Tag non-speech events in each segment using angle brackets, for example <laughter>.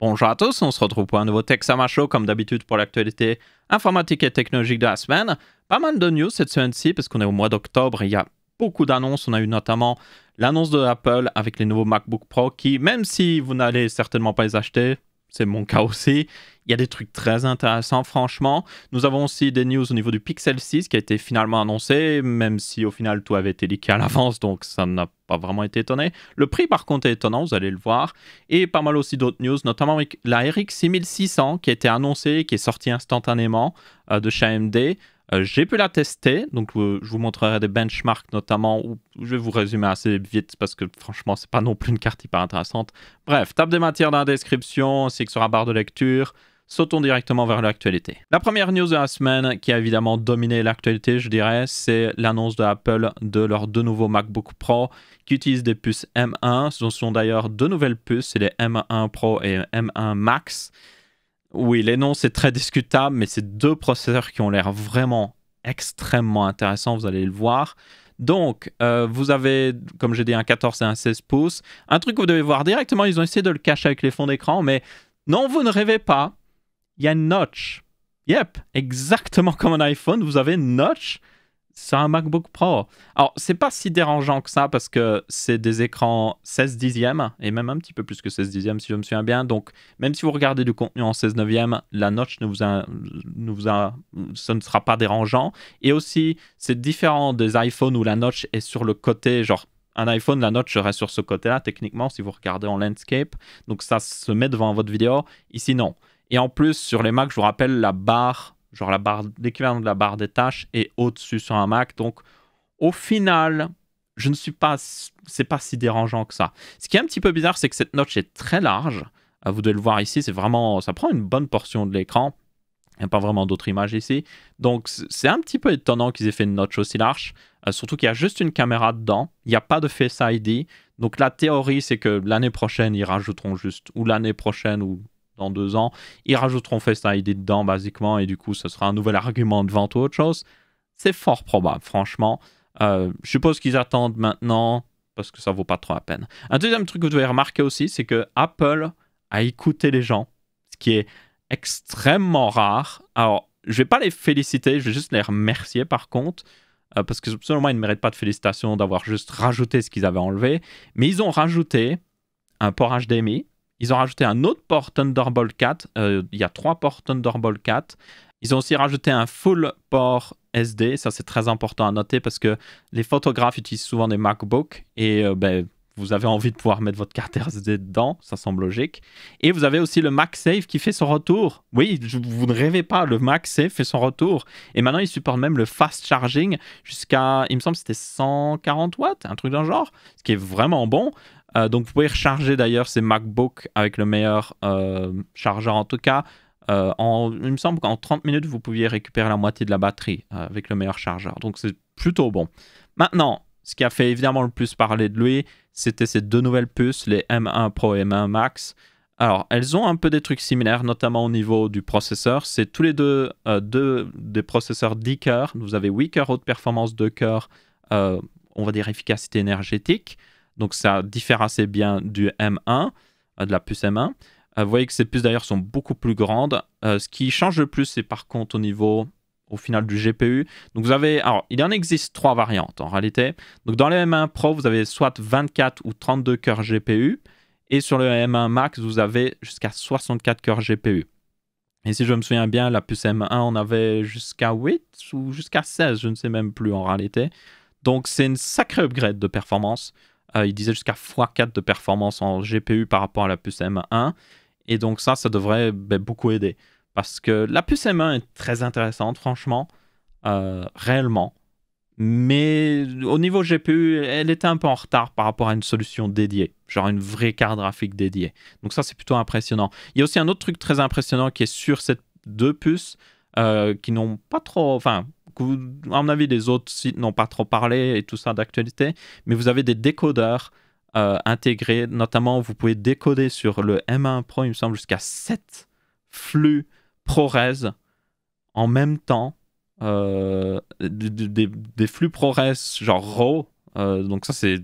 Bonjour à tous, on se retrouve pour un nouveau Texama Show comme d'habitude pour l'actualité informatique et technologique de la semaine. Pas mal de news cette semaine-ci parce qu'on est au mois d'octobre, il y a beaucoup d'annonces, on a eu notamment l'annonce de Apple avec les nouveaux MacBook Pro qui, même si vous n'allez certainement pas les acheter, c'est mon cas aussi. Il y a des trucs très intéressants, franchement. Nous avons aussi des news au niveau du Pixel 6 qui a été finalement annoncé, même si au final tout avait été leaké à l'avance, donc ça n'a pas vraiment été étonné. Le prix, par contre, est étonnant, vous allez le voir. Et pas mal aussi d'autres news, notamment avec la RX 6600 qui a été annoncée, qui est sortie instantanément euh, de chez AMD. Euh, j'ai pu la tester, donc euh, je vous montrerai des benchmarks notamment, où je vais vous résumer assez vite parce que franchement, c'est pas non plus une carte hyper intéressante. Bref, tape des matières dans la description, ainsi que sur la barre de lecture. Sautons directement vers l'actualité. La première news de la semaine qui a évidemment dominé l'actualité, je dirais, c'est l'annonce de Apple de leurs deux nouveaux MacBook Pro qui utilisent des puces M1. Ce sont d'ailleurs deux nouvelles puces, c'est les M1 Pro et M1 Max. Oui, les noms, c'est très discutable, mais c'est deux processeurs qui ont l'air vraiment extrêmement intéressants, vous allez le voir. Donc, euh, vous avez, comme j'ai dit, un 14 et un 16 pouces. Un truc que vous devez voir directement, ils ont essayé de le cacher avec les fonds d'écran, mais non, vous ne rêvez pas. Il y a une notch. Yep, exactement comme un iPhone, vous avez une notch c'est un MacBook Pro. Alors, c'est pas si dérangeant que ça parce que c'est des écrans 16 dixièmes et même un petit peu plus que 16 dixièmes si je me souviens bien. Donc, même si vous regardez du contenu en 16 neuvième, la notch ne vous a, ne vous ça ne sera pas dérangeant. Et aussi, c'est différent des iPhones où la notch est sur le côté, genre un iPhone, la notch serait sur ce côté-là techniquement si vous regardez en landscape. Donc, ça se met devant votre vidéo. Ici, non. Et en plus, sur les Macs, je vous rappelle, la barre genre la barre, l'équivalent de la barre des tâches est au-dessus sur un Mac. Donc, au final, je ne suis pas, c'est pas si dérangeant que ça. Ce qui est un petit peu bizarre, c'est que cette notch est très large. Euh, vous devez le voir ici, c'est vraiment, ça prend une bonne portion de l'écran. Il n'y a pas vraiment d'autres images ici. Donc, c'est un petit peu étonnant qu'ils aient fait une notch aussi large. Euh, surtout qu'il y a juste une caméra dedans. Il n'y a pas de Face ID. Donc, la théorie, c'est que l'année prochaine, ils rajouteront juste, ou l'année prochaine, ou dans deux ans. Ils rajouteront Face ID dedans, basiquement, et du coup, ce sera un nouvel argument de vente ou autre chose. C'est fort probable, franchement. Euh, je suppose qu'ils attendent maintenant parce que ça vaut pas trop la peine. Un deuxième truc que vous devez remarquer aussi, c'est que Apple a écouté les gens, ce qui est extrêmement rare. Alors, je vais pas les féliciter, je vais juste les remercier par contre, euh, parce que absolument ils ne méritent pas de félicitations d'avoir juste rajouté ce qu'ils avaient enlevé, mais ils ont rajouté un port HDMI ils ont rajouté un autre port Thunderbolt 4. Euh, il y a trois ports Thunderbolt 4. Ils ont aussi rajouté un full port SD. Ça, c'est très important à noter parce que les photographes utilisent souvent des MacBooks et euh, ben, vous avez envie de pouvoir mettre votre carte SD dedans. Ça semble logique. Et vous avez aussi le MagSafe qui fait son retour. Oui, vous ne rêvez pas, le MagSafe fait son retour. Et maintenant, il supporte même le fast charging jusqu'à, il me semble, c'était 140 watts, un truc d'un genre, ce qui est vraiment bon. Euh, donc vous pouvez recharger d'ailleurs ces MacBook avec le meilleur euh, chargeur en tout cas. Euh, il me semble qu'en 30 minutes, vous pouviez récupérer la moitié de la batterie avec le meilleur chargeur. Donc c'est plutôt bon. Maintenant, ce qui a fait évidemment le plus parler de lui, c'était ces deux nouvelles puces, les M1 Pro et M1 Max. Alors, elles ont un peu des trucs similaires, notamment au niveau du processeur. C'est tous les deux, des processeurs 10 cœurs. Vous avez 8 cœurs haute performance, 2 cœurs, on va dire, efficacité énergétique. Donc ça diffère assez bien du M1, euh, de la puce M1. Euh, vous voyez que ces puces d'ailleurs sont beaucoup plus grandes. Euh, ce qui change le plus, c'est par contre au niveau au final du GPU. Donc vous avez, alors il en existe trois variantes en réalité. Donc dans le M1 Pro, vous avez soit 24 ou 32 cœurs GPU, et sur le M1 Max, vous avez jusqu'à 64 cœurs GPU. Et si je me souviens bien, la puce M1, on avait jusqu'à 8 ou jusqu'à 16, je ne sais même plus en réalité. Donc c'est une sacrée upgrade de performance. Euh, il disait jusqu'à x4 de performance en GPU par rapport à la puce M1. Et donc ça, ça devrait ben, beaucoup aider. Parce que la puce M1 est très intéressante, franchement, euh, réellement. Mais au niveau GPU, elle était un peu en retard par rapport à une solution dédiée, genre une vraie carte graphique dédiée. Donc ça, c'est plutôt impressionnant. Il y a aussi un autre truc très impressionnant qui est sur ces deux puces, euh, qui n'ont pas trop, enfin, à mon avis, les autres sites n'ont pas trop parlé et tout ça d'actualité, mais vous avez des décodeurs euh, intégrés. Notamment, vous pouvez décoder sur le M1 Pro, il me semble, jusqu'à 7 flux ProRes en même temps. Euh, des, flux ProRes genre RAW. Euh, donc ça, c'est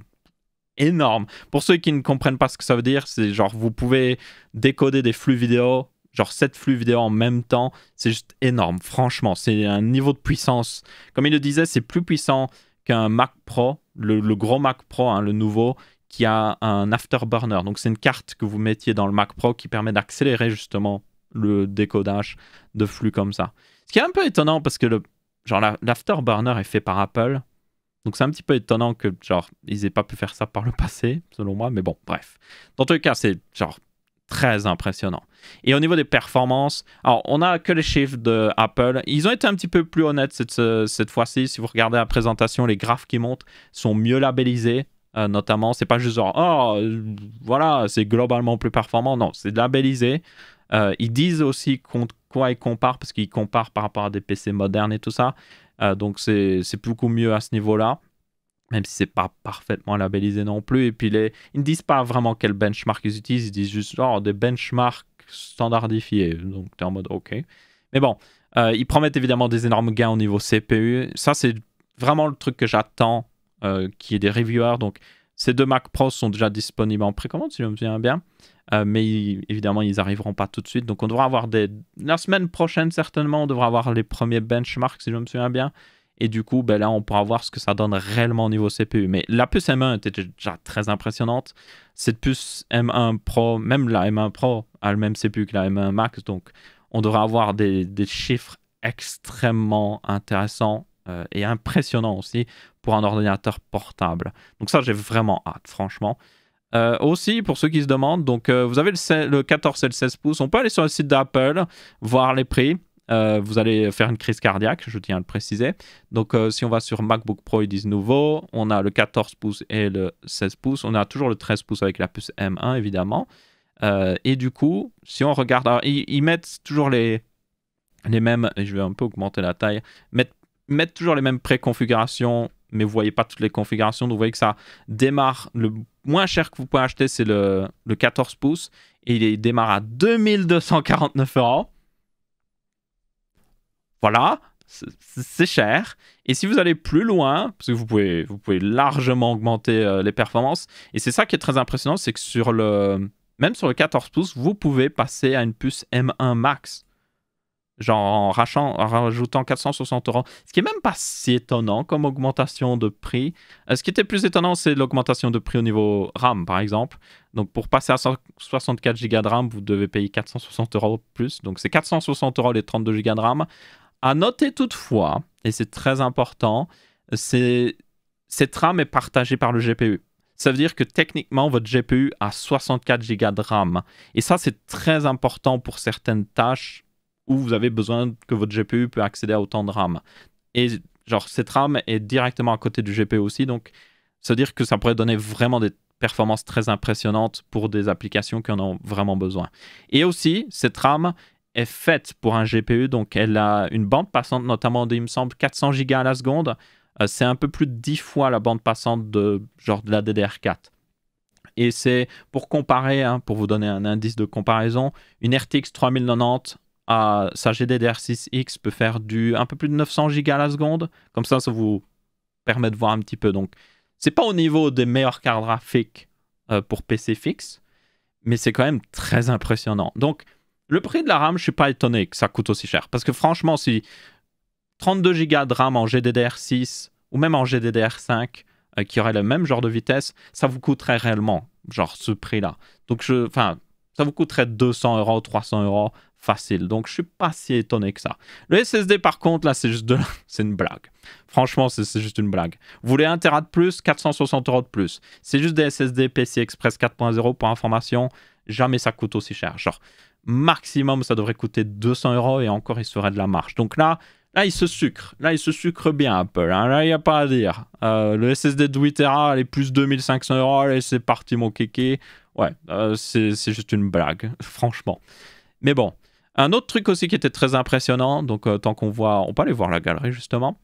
énorme. Pour ceux qui ne comprennent pas ce que ça veut dire, c'est genre vous pouvez décoder des flux vidéo genre 7 flux vidéo en même temps, c'est juste énorme. Franchement, c'est un niveau de puissance. Comme il le disait, c'est plus puissant qu'un Mac Pro, le, gros Mac Pro, hein, le nouveau, qui a un afterburner. Donc c'est une carte que vous mettiez dans le Mac Pro qui permet d'accélérer justement le décodage de flux comme ça. Ce qui est un peu étonnant parce que le genre l'afterburner est fait par Apple. Donc c'est un petit peu étonnant que genre ils aient pas pu faire ça par le passé, selon moi, mais bon, bref. Dans tous les cas, c'est genre très impressionnant. Et au niveau des performances, alors on a que les chiffres de Apple. Ils ont été un petit peu plus honnêtes cette, cette fois-ci. Si vous regardez la présentation, les graphes qui montent sont mieux labellisés. Euh, notamment, c'est pas juste genre, oh, voilà, c'est globalement plus performant. Non, c'est labellisé. Euh, ils disent aussi contre quoi ils comparent, parce qu'ils comparent par rapport à des PC modernes et tout ça. donc, c'est beaucoup mieux à ce niveau-là même si c'est pas parfaitement labellisé non plus. Et puis les, ils ne disent pas vraiment quel benchmark ils utilisent, ils disent juste genre des benchmarks standardifiés. Donc tu es en mode ok. Mais bon, euh, ils promettent évidemment des énormes gains au niveau CPU. Ça, c'est vraiment le truc que j'attends, euh, qui est des reviewers. Donc ces deux Mac Pro sont déjà disponibles en précommande, si je me souviens bien. Euh, mais évidemment, ils n'arriveront pas tout de suite. Donc on devra avoir des... La semaine prochaine, certainement, on devra avoir les premiers benchmarks, si je me souviens bien. Et du coup, ben là, on pourra voir ce que ça donne réellement au niveau CPU. Mais la puce M1 était déjà très impressionnante. Cette puce M1 Pro, même la M1 Pro a le même CPU que la M1 Max. Donc, on devrait avoir des, chiffres extrêmement intéressants euh, et impressionnants aussi pour un ordinateur portable. Donc ça, j'ai vraiment hâte, franchement. Euh, aussi, pour ceux qui se demandent, donc euh, vous avez le, le 14 et le 16 pouces. On peut aller sur le site d'Apple, voir les prix. Euh, vous allez faire une crise cardiaque, je tiens à le préciser. Donc euh, si on va sur MacBook Pro, ils disent nouveau, on a le 14 pouces et le 16 pouces, on a toujours le 13 pouces avec la puce M1 évidemment. Euh, et du coup, si on regarde, ils, mettent toujours les, les mêmes, je vais un peu augmenter la taille, mettent, mettent toujours les mêmes préconfigurations, mais vous voyez pas toutes les configurations, donc vous voyez que ça démarre, le moins cher que vous pouvez acheter c'est le, le 14 pouces, et il démarre à 2249 euros voilà, c'est cher. Et si vous allez plus loin, parce que vous pouvez, vous pouvez largement augmenter euh, les performances, et c'est ça qui est très impressionnant, c'est que sur le, même sur le 14 pouces, vous pouvez passer à une puce M1 Max. Genre en, rajoutant 460 euros. Ce qui est même pas si étonnant comme augmentation de prix. Euh, ce qui était plus étonnant, c'est l'augmentation de prix au niveau RAM, par exemple. Donc pour passer à 164 Go de RAM, vous devez payer 460 euros plus. Donc c'est 460 euros les 32 Go de RAM. À noter toutefois, et c'est très important, c'est cette RAM est partagée par le GPU. Ça veut dire que techniquement, votre GPU a 64 Go de RAM. Et ça, c'est très important pour certaines tâches où vous avez besoin que votre GPU peut accéder à autant de RAM. Et genre, cette RAM est directement à côté du GPU aussi. Donc, ça veut dire que ça pourrait donner vraiment des performances très impressionnantes pour des applications qui en ont vraiment besoin. Et aussi, cette RAM est faite pour un GPU, donc elle a une bande passante notamment de, il me semble, 400 gigas à la seconde. Euh, c'est un peu plus de 10 fois la bande passante de genre de la DDR4. Et c'est pour comparer, hein, pour vous donner un indice de comparaison, une RTX 3090 à sa GDDR6X peut faire du un peu plus de 900 gigas à la seconde. Comme ça, ça vous permet de voir un petit peu. Donc, c'est pas au niveau des meilleurs cartes graphiques euh, pour PC fixe, mais c'est quand même très impressionnant. Donc, le prix de la RAM, je suis pas étonné que ça coûte aussi cher. Parce que franchement, si 32 Go de RAM en GDDR6 ou même en GDDR5 euh, qui aurait le même genre de vitesse, ça vous coûterait réellement, genre ce prix-là. Donc, je, enfin, ça vous coûterait 200 euros, 300 euros facile. Donc, je suis pas si étonné que ça. Le SSD, par contre, là, c'est juste de... <laughs> c'est une blague. Franchement, c'est juste une blague. Vous voulez un Tera de plus, 460 euros de plus. C'est juste des SSD PC Express 4.0 pour information. Jamais ça coûte aussi cher. Genre, maximum, ça devrait coûter 200 euros et encore, il serait de la marche Donc là, là, il se sucre. Là, il se sucre bien, Apple. Hein. Là, il n'y a pas à dire. Euh, le SSD de 8 Tera, elle est plus 2500 euros. Allez, c'est parti, mon kéké. Ouais, euh, c'est juste une blague, <laughs> franchement. Mais bon. Un autre truc aussi qui était très impressionnant, donc euh, tant qu'on voit, on peut aller voir la galerie justement.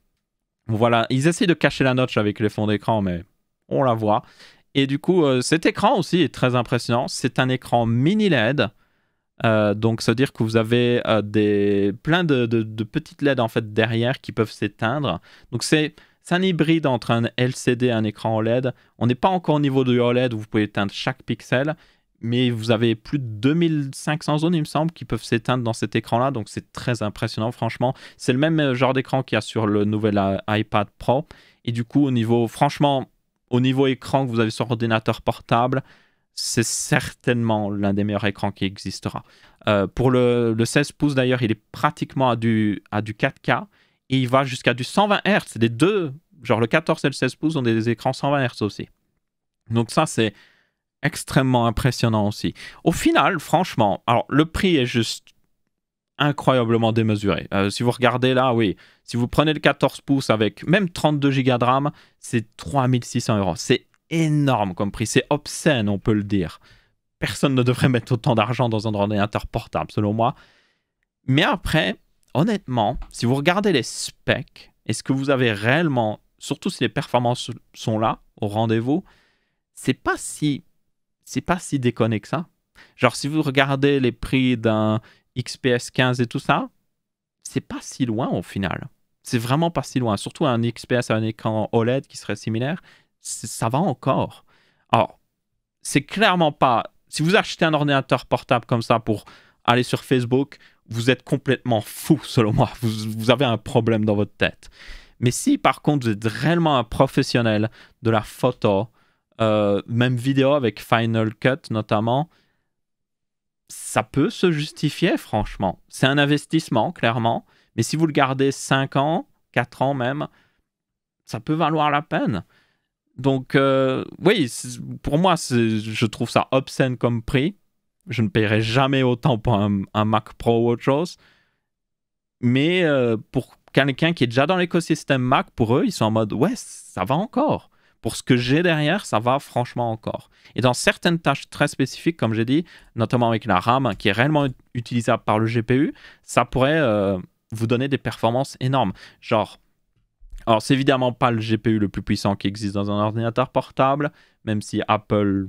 Voilà, ils essayent de cacher la notch avec les fonds d'écran, mais on la voit. Et du coup, cet écran aussi est très impressionnant. C'est un écran mini LED euh, donc, ça veut dire que vous avez euh, des, plein de, petites LED en fait derrière qui peuvent s'éteindre. Donc, c'est un hybride entre un LCD et un écran OLED. On n'est pas encore au niveau de OLED où vous pouvez éteindre chaque pixel, mais vous avez plus de 2500 zones, il me semble, qui peuvent s'éteindre dans cet écran-là. Donc, c'est très impressionnant, franchement. C'est le même euh, genre d'écran qu'il y a sur le nouvel iPad Pro. Et du coup, au niveau, franchement, au niveau écran que vous avez sur ordinateur portable, c'est certainement l'un des meilleurs écrans qui existera. Euh, pour le, 16 pouces d'ailleurs, il est pratiquement à du, à du 4K et il va jusqu'à du 120 Hz. des deux, genre le 14 et le 16 pouces, ont des écrans 120 Hz aussi. Donc ça, c'est extrêmement impressionnant aussi. Au final, franchement, alors le prix est juste incroyablement démesuré. Euh, si vous regardez là, oui, si vous prenez le 14 pouces avec même 32 Go de RAM, c'est 3600 euros. C'est énorme comme prix. C'est obscène, on peut le dire. Personne ne devrait mettre autant d'argent dans un ordinateur portable, selon moi. Mais après, honnêtement, si vous regardez les specs, est-ce que vous avez réellement, surtout si les performances sont là, au rendez-vous, c'est pas si c'est pas si déconné que ça. Genre si vous regardez les prix d'un XPS 15 et tout ça, c'est pas si loin au final. C'est vraiment pas si loin. Surtout un XPS à un écran OLED qui serait similaire, ça va encore. Alors, c'est clairement pas. Si vous achetez un ordinateur portable comme ça pour aller sur Facebook, vous êtes complètement fou, selon moi. Vous, avez un problème dans votre tête. Mais si par contre vous êtes réellement un professionnel de la photo, euh, même vidéo avec Final Cut notamment, ça peut se justifier, franchement. C'est un investissement, clairement. Mais si vous le gardez 5 ans, 4 ans même, ça peut valoir la peine. Donc, euh, oui, pour moi, je trouve ça obscène comme prix. Je ne paierai jamais autant pour un, Mac Pro ou autre chose. Mais euh, pour quelqu'un qui est déjà dans l'écosystème Mac, pour eux, ils sont en mode ouais, ça va encore. Pour ce que j'ai derrière, ça va franchement encore. Et dans certaines tâches très spécifiques, comme j'ai dit, notamment avec la RAM hein, qui est réellement utilisable par le GPU, ça pourrait euh, vous donner des performances énormes. Genre, alors, c'est évidemment pas le GPU le plus puissant qui existe dans un ordinateur portable, même si Apple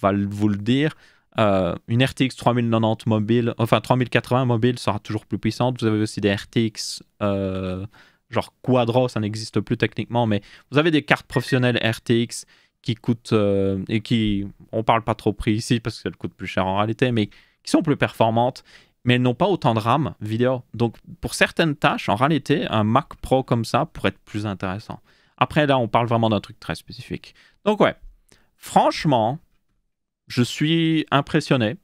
va vous le dire. Euh, une RTX 3090 mobile, enfin 3080 mobile sera toujours plus puissante. Vous avez aussi des RTX euh, genre Quadro, ça n'existe plus techniquement, mais vous avez des cartes professionnelles RTX qui coûtent euh, et qui, on parle pas trop prix ici parce qu'elles coûtent plus cher en réalité, mais qui sont plus performantes mais elles n'ont pas autant de RAM vidéo. Donc, pour certaines tâches, en réalité, un Mac Pro comme ça pourrait être plus intéressant. Après, là, on parle vraiment d'un truc très spécifique. Donc, ouais, franchement, je suis impressionné.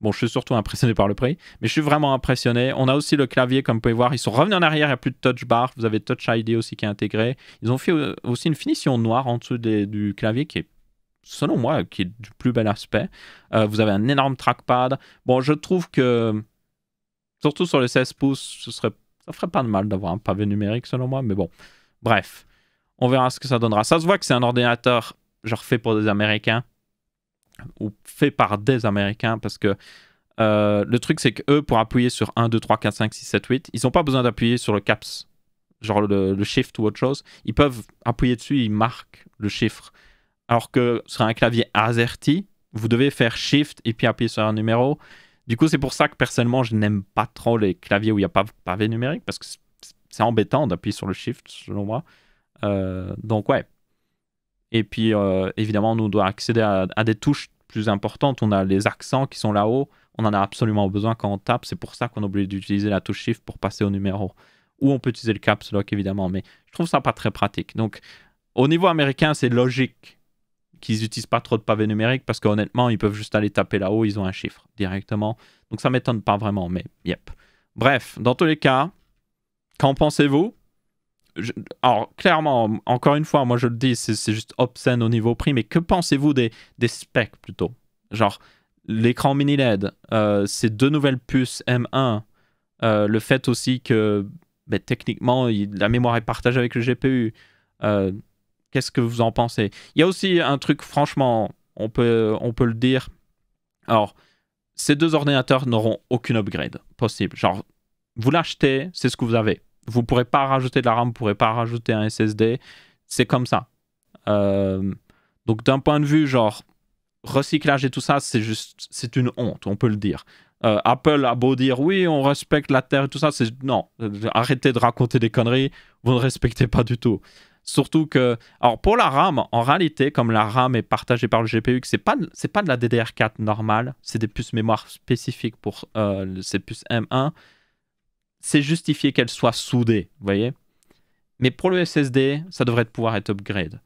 Bon, je suis surtout <laughs> impressionné par le prix, mais je suis vraiment impressionné. On a aussi le clavier, comme vous pouvez voir. Ils sont revenus en arrière, il n'y a plus de touch bar. Vous avez Touch ID aussi qui est intégré. Ils ont fait aussi une finition noire en dessous du clavier qui est selon moi, qui est du plus bel aspect. Euh, vous avez un énorme trackpad. Bon, je trouve que, surtout sur les 16 pouces, ce serait, ça ferait pas de mal d'avoir un pavé numérique, selon moi. Mais bon, bref, on verra ce que ça donnera. Ça se voit que c'est un ordinateur, genre fait pour des Américains, ou fait par des Américains, parce que euh, le truc, c'est que eux, pour appuyer sur 1, 2, 3, 4, 5, 6, 7, 8, ils n'ont pas besoin d'appuyer sur le CAPS, genre le, le, shift ou autre chose. Ils peuvent appuyer dessus, ils marquent le chiffre. Alors que sur un clavier AZERTY, vous devez faire Shift et puis appuyer sur un numéro. Du coup, c'est pour ça que personnellement, je n'aime pas trop les claviers où il n'y a pas pavé numérique parce que c'est embêtant d'appuyer sur le Shift, selon moi. Euh, donc, ouais. Et puis, euh, évidemment, nous, on doit accéder à, des touches plus importantes. On a les accents qui sont là-haut. On en a absolument besoin quand on tape. C'est pour ça qu'on est obligé d'utiliser la touche Shift pour passer au numéro. Ou on peut utiliser le caps lock, évidemment. Mais je trouve ça pas très pratique. Donc, au niveau américain, c'est logique qu'ils n'utilisent pas trop de pavés numériques parce qu'honnêtement, ils peuvent juste aller taper là-haut, ils ont un chiffre directement. Donc ça m'étonne pas vraiment, mais yep. Bref, dans tous les cas, qu'en pensez-vous alors clairement, encore une fois, moi je le dis, c'est juste obscène au niveau prix, mais que pensez-vous des, specs plutôt Genre l'écran mini LED, euh, ces deux nouvelles puces M1, euh, le fait aussi que ben, techniquement la mémoire est partagée avec le GPU, euh, Qu'est-ce que vous en pensez Il y a aussi un truc, franchement, on peut, on peut le dire. Alors, ces deux ordinateurs n'auront aucune upgrade possible. Genre, vous l'achetez, c'est ce que vous avez. Vous ne pourrez pas rajouter de la RAM, vous ne pourrez pas rajouter un SSD. C'est comme ça. Euh, donc, d'un point de vue, genre, recyclage et tout ça, c'est juste, c'est une honte, on peut le dire. Euh, Apple a beau dire oui, on respecte la Terre et tout ça, c'est non, arrêtez de raconter des conneries, vous ne respectez pas du tout. Surtout que, alors pour la RAM, en réalité, comme la RAM est partagée par le GPU, que c'est pas c'est pas de la DDR4 normale, c'est des puces mémoire spécifiques pour euh, ces puces M1. C'est justifié qu'elles soient soudées, vous voyez. Mais pour le SSD, ça devrait pouvoir être upgrade.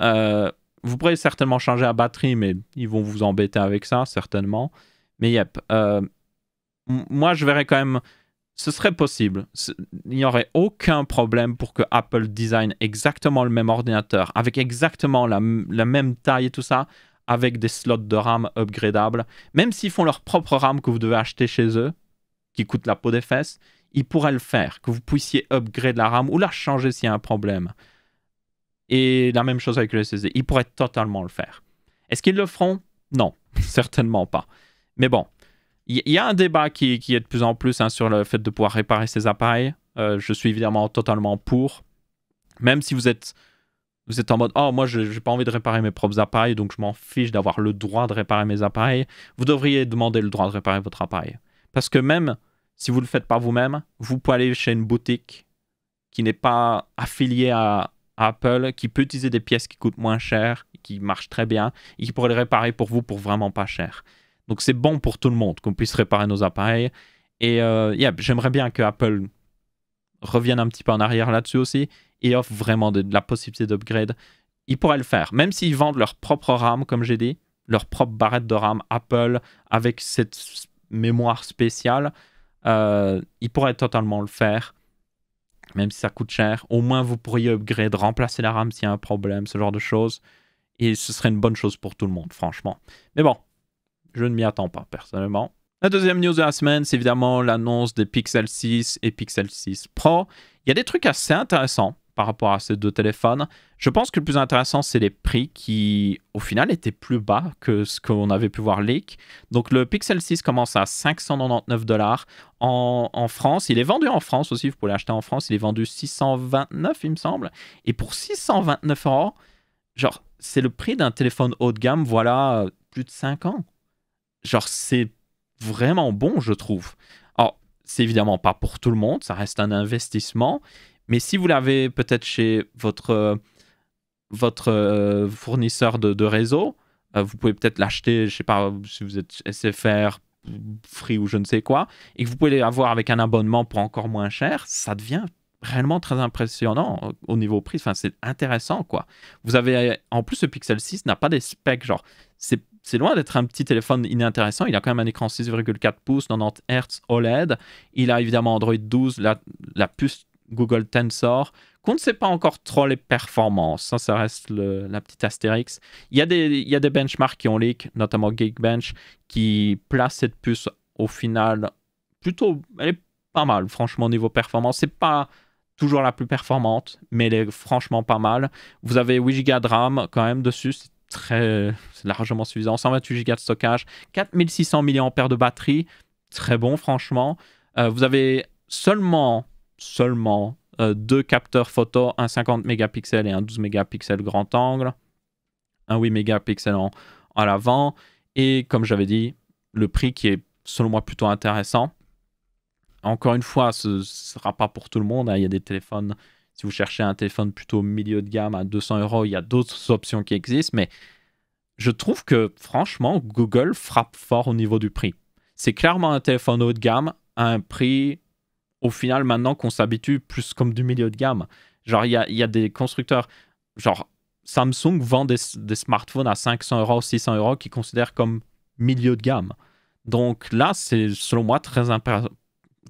Euh, vous pourrez certainement changer la batterie, mais ils vont vous embêter avec ça, certainement. Mais yep. Euh, moi, je verrais quand même ce serait possible. Il n'y aurait aucun problème pour que Apple design exactement le même ordinateur, avec exactement la, même taille et tout ça, avec des slots de RAM upgradables. Même s'ils font leur propre RAM que vous devez acheter chez eux, qui coûte la peau des fesses, ils pourraient le faire, que vous puissiez upgrade la RAM ou la changer s'il y a un problème. Et la même chose avec le SSD, ils pourraient totalement le faire. Est-ce qu'ils le feront Non, <laughs> certainement pas. Mais bon, il y, a un débat qui, est de plus en plus hein, sur le fait de pouvoir réparer ses appareils. Euh, je suis évidemment totalement pour. Même si vous êtes, vous êtes en mode Oh, moi, je n'ai pas envie de réparer mes propres appareils, donc je m'en fiche d'avoir le droit de réparer mes appareils. Vous devriez demander le droit de réparer votre appareil. Parce que même si vous ne le faites pas vous-même, vous pouvez aller chez une boutique qui n'est pas affiliée à, Apple, qui peut utiliser des pièces qui coûtent moins cher, qui marchent très bien, et qui pourrait les réparer pour vous pour vraiment pas cher. Donc c'est bon pour tout le monde qu'on puisse réparer nos appareils. Et euh, j'aimerais bien que Apple revienne un petit peu en arrière là-dessus aussi et offre vraiment de, la possibilité d'upgrade. Ils pourraient le faire, même s'ils vendent leur propre RAM, comme j'ai dit, leur propre barrette de RAM Apple avec cette mémoire spéciale. Euh, ils pourraient totalement le faire, même si ça coûte cher. Au moins, vous pourriez upgrade, remplacer la RAM s'il y a un problème, ce genre de choses. Et ce serait une bonne chose pour tout le monde, franchement. Mais bon, je ne m'y attends pas personnellement. La deuxième news de la semaine, c'est évidemment l'annonce des Pixel 6 et Pixel 6 Pro. Il y a des trucs assez intéressants par rapport à ces deux téléphones. Je pense que le plus intéressant, c'est les prix qui, au final, étaient plus bas que ce qu'on avait pu voir leak. Donc le Pixel 6 commence à 599 dollars en, en, France. Il est vendu en France aussi, vous pouvez l'acheter en France. Il est vendu 629, il me semble. Et pour 629 euros, genre, c'est le prix d'un téléphone haut de gamme, voilà plus de 5 ans genre, c'est vraiment bon, je trouve. Alors, c'est évidemment pas pour tout le monde, ça reste un investissement, mais si vous l'avez peut-être chez votre, votre euh, fournisseur de, réseau, euh, vous pouvez peut-être l'acheter, je sais pas si vous êtes SFR, Free ou je ne sais quoi, et que vous pouvez l'avoir avec un abonnement pour encore moins cher, ça devient réellement très impressionnant au niveau prix. Enfin, c'est intéressant, quoi. Vous avez, en plus, le Pixel 6 n'a pas des specs, genre, c'est c'est loin d'être un petit téléphone inintéressant. Il a quand même un écran 6,4 pouces, 90 Hz OLED. Il a évidemment Android 12, la, puce Google Tensor, qu'on ne sait pas encore trop les performances. Ça, reste la petite astérix. Il y, a des, il y a des benchmarks qui ont leak, notamment Geekbench, qui place cette puce au final plutôt. Elle est pas mal, franchement, niveau performance. C'est pas toujours la plus performante, mais elle est franchement pas mal. Vous avez 8 Go de RAM quand même dessus, c'est très largement suffisant. 128 Go de stockage, 4600 mAh de batterie, très bon franchement. Euh, vous avez seulement, seulement euh, deux capteurs photo, un 50 mégapixels et un 12 mégapixels grand angle, un 8 mégapixels en, à l'avant, et comme j'avais dit, le prix qui est selon moi plutôt intéressant. Encore une fois, ce ne sera pas pour tout le monde, hein. il y a des téléphones si vous cherchez un téléphone plutôt milieu de gamme à 200 euros, il y a d'autres options qui existent, mais je trouve que franchement, Google frappe fort au niveau du prix. C'est clairement un téléphone haut de gamme à un prix, au final, maintenant qu'on s'habitue plus comme du milieu de gamme. Genre, il y a, des constructeurs, genre Samsung vend des, smartphones à 500 euros, 600 euros, qu'ils considèrent comme milieu de gamme. Donc là, c'est selon moi très